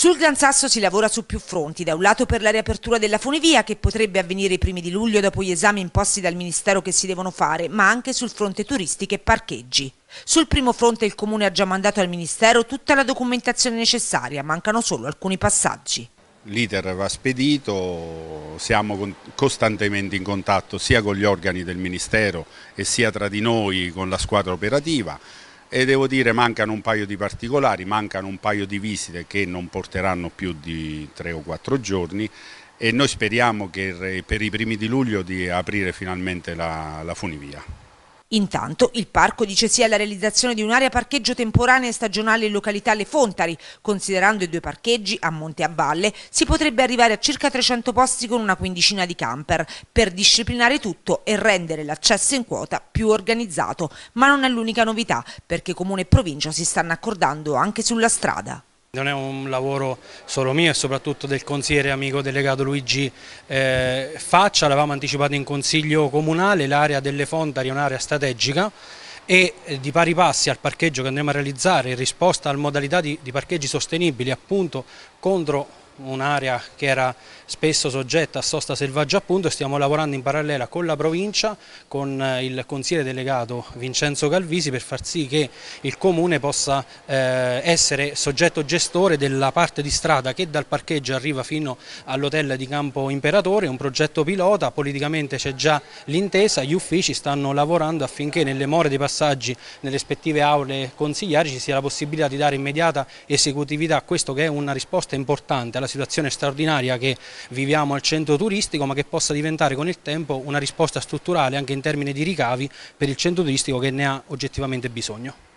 Sul Gran Sasso si lavora su più fronti, da un lato per la riapertura della funivia che potrebbe avvenire i primi di luglio dopo gli esami imposti dal Ministero che si devono fare, ma anche sul fronte turistiche e parcheggi. Sul primo fronte il Comune ha già mandato al Ministero tutta la documentazione necessaria, mancano solo alcuni passaggi. L'iter va spedito, siamo costantemente in contatto sia con gli organi del Ministero e sia tra di noi con la squadra operativa e devo dire mancano un paio di particolari, mancano un paio di visite che non porteranno più di tre o quattro giorni e noi speriamo che per i primi di luglio di aprire finalmente la, la funivia. Intanto il parco dice sì alla realizzazione di un'area parcheggio temporanea e stagionale in località Le Fontari. Considerando i due parcheggi a monte e a valle si potrebbe arrivare a circa 300 posti con una quindicina di camper per disciplinare tutto e rendere l'accesso in quota più organizzato. Ma non è l'unica novità perché comune e provincia si stanno accordando anche sulla strada. Non è un lavoro solo mio e soprattutto del consigliere amico delegato Luigi eh, Faccia, l'avevamo anticipato in consiglio comunale, l'area delle Fondari è un'area strategica e eh, di pari passi al parcheggio che andremo a realizzare in risposta alle modalità di, di parcheggi sostenibili appunto contro un'area che era spesso soggetta a sosta selvaggia appunto e stiamo lavorando in parallela con la provincia, con eh, il consigliere delegato Vincenzo Calvisi per far sì che il comune possa eh, essere soggetto gestore della parte di strada che dal parcheggio arriva fino all'hotel di Campo Imperatore, un progetto pilota, politicamente c'è già l'intesa, gli uffici stanno lavorando affinché nelle more dei passaggi nelle rispettive aule consigliari ci sia la possibilità di dare immediata esecutività a questo che è una risposta importante alla situazione straordinaria che viviamo al centro turistico ma che possa diventare con il tempo una risposta strutturale anche in termini di ricavi per il centro turistico che ne ha oggettivamente bisogno.